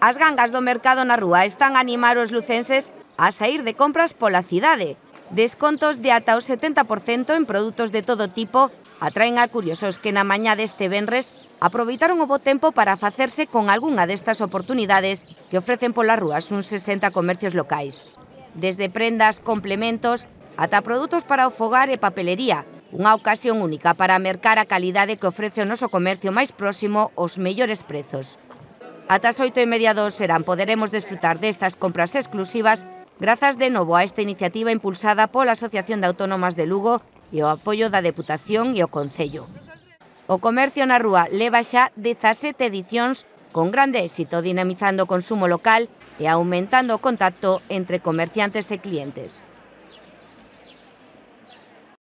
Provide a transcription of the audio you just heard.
As gangas do mercado na rúa están a animar os lucenses a sair de compras pola cidade. Descontos de ata o 70% en produtos de todo tipo atraen a curiosos que na mañá deste venres aproveitaron o bo tempo para facerse con algunha destas oportunidades que ofrecen polas rúas uns 60 comercios locais. Desde prendas, complementos, ata produtos para o fogar e papelería, unha ocasión única para mercar a calidade que ofrece o noso comercio máis próximo aos mellores prezos. Ata as oito e media dos serán poderemos desfrutar destas compras exclusivas grazas de novo a esta iniciativa impulsada pola Asociación de Autónomas de Lugo e o apoio da Deputación e o Concello. O comercio na rúa leva xa 17 edicións con grande éxito dinamizando o consumo local e aumentando o contacto entre comerciantes e clientes.